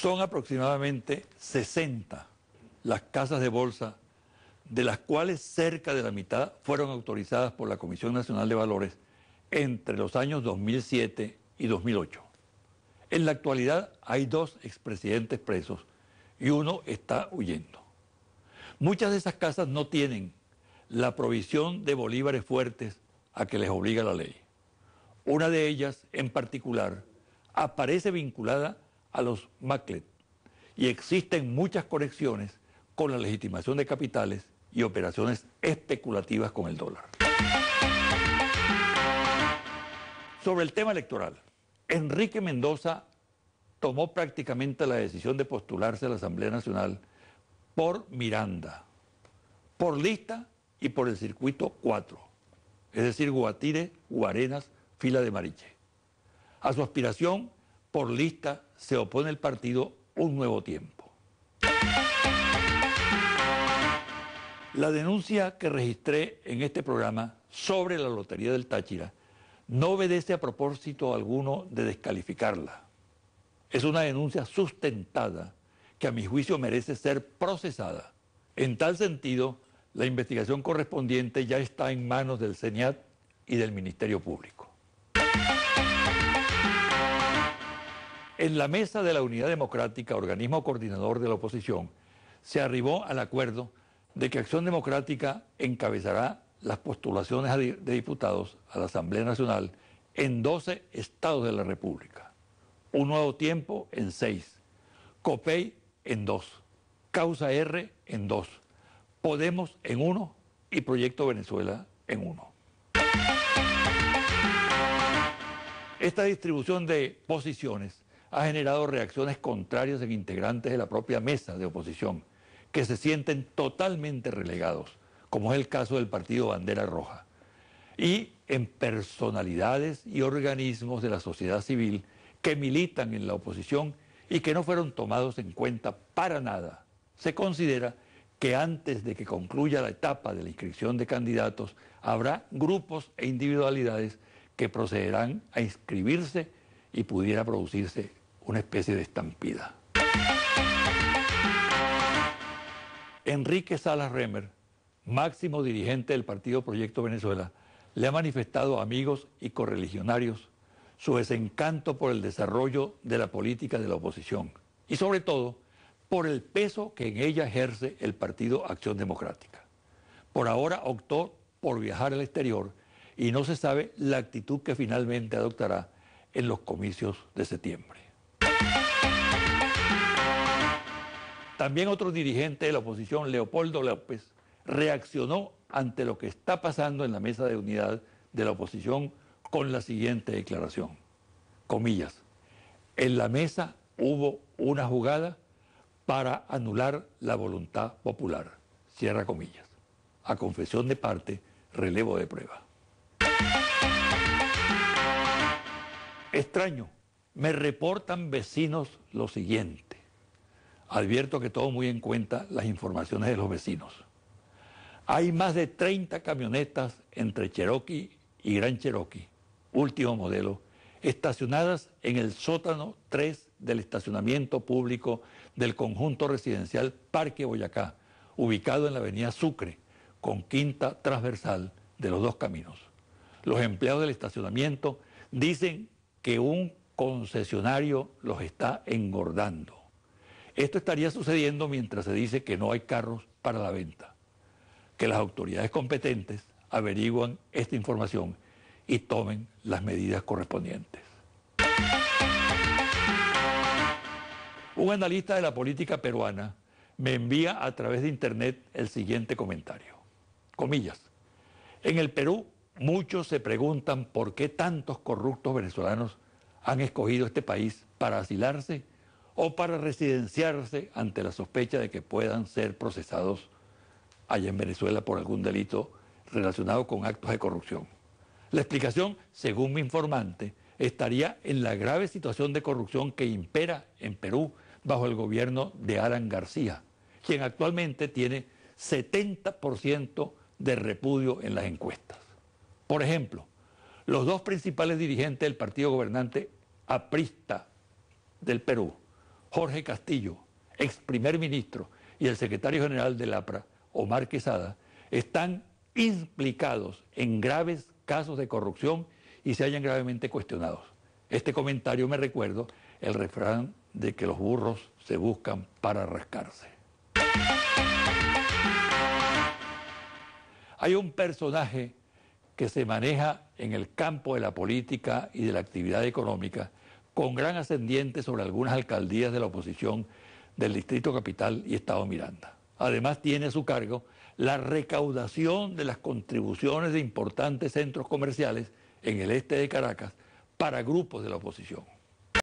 Son aproximadamente 60 las casas de bolsa, de las cuales cerca de la mitad fueron autorizadas por la Comisión Nacional de Valores entre los años 2007 y 2008. En la actualidad hay dos expresidentes presos y uno está huyendo. Muchas de esas casas no tienen la provisión de bolívares fuertes a que les obliga la ley. Una de ellas, en particular, aparece vinculada a los MACLET y existen muchas conexiones con la legitimación de capitales y operaciones especulativas con el dólar. Sobre el tema electoral, Enrique Mendoza tomó prácticamente la decisión de postularse a la Asamblea Nacional por Miranda, por lista y por el circuito 4, es decir, Guatire, Guarenas, Fila de Mariche. A su aspiración por lista se opone el partido Un Nuevo Tiempo. La denuncia que registré en este programa sobre la Lotería del Táchira no obedece a propósito alguno de descalificarla. Es una denuncia sustentada que a mi juicio merece ser procesada. En tal sentido, la investigación correspondiente ya está en manos del CENIAT y del Ministerio Público. En la mesa de la Unidad Democrática, organismo coordinador de la oposición, se arribó al acuerdo de que Acción Democrática encabezará las postulaciones de diputados a la Asamblea Nacional en 12 estados de la República. Un nuevo tiempo en 6. COPEI en 2. Causa R en 2. Podemos en 1 y Proyecto Venezuela en 1. Esta distribución de posiciones ha generado reacciones contrarias en integrantes de la propia mesa de oposición, que se sienten totalmente relegados, como es el caso del partido Bandera Roja, y en personalidades y organismos de la sociedad civil que militan en la oposición y que no fueron tomados en cuenta para nada. Se considera que antes de que concluya la etapa de la inscripción de candidatos, habrá grupos e individualidades que procederán a inscribirse y pudiera producirse una especie de estampida. Enrique Salas Remer, máximo dirigente del partido Proyecto Venezuela, le ha manifestado a amigos y correligionarios su desencanto por el desarrollo de la política de la oposición y sobre todo por el peso que en ella ejerce el partido Acción Democrática. Por ahora optó por viajar al exterior y no se sabe la actitud que finalmente adoptará en los comicios de septiembre. También otro dirigente de la oposición, Leopoldo López, reaccionó ante lo que está pasando en la mesa de unidad de la oposición con la siguiente declaración. Comillas. En la mesa hubo una jugada para anular la voluntad popular. Cierra comillas. A confesión de parte, relevo de prueba. Extraño me reportan vecinos lo siguiente. Advierto que tomo muy en cuenta las informaciones de los vecinos. Hay más de 30 camionetas entre Cherokee y Gran Cherokee, último modelo, estacionadas en el sótano 3 del estacionamiento público del conjunto residencial Parque Boyacá, ubicado en la avenida Sucre, con quinta transversal de los dos caminos. Los empleados del estacionamiento dicen que un concesionario los está engordando. Esto estaría sucediendo mientras se dice que no hay carros para la venta. Que las autoridades competentes averiguan esta información y tomen las medidas correspondientes. Un analista de la política peruana me envía a través de internet el siguiente comentario. Comillas. En el Perú muchos se preguntan por qué tantos corruptos venezolanos han escogido este país para asilarse o para residenciarse ante la sospecha de que puedan ser procesados allá en Venezuela por algún delito relacionado con actos de corrupción. La explicación, según mi informante, estaría en la grave situación de corrupción que impera en Perú bajo el gobierno de Alan García, quien actualmente tiene 70% de repudio en las encuestas. Por ejemplo, los dos principales dirigentes del partido gobernante aprista del Perú, Jorge Castillo, ex primer ministro, y el secretario general del APRA, Omar Quesada, están implicados en graves casos de corrupción y se hayan gravemente cuestionados. Este comentario me recuerda el refrán de que los burros se buscan para rascarse. Hay un personaje que se maneja en el campo de la política y de la actividad económica, con gran ascendiente sobre algunas alcaldías de la oposición del Distrito Capital y Estado Miranda. Además tiene a su cargo la recaudación de las contribuciones de importantes centros comerciales en el este de Caracas para grupos de la oposición.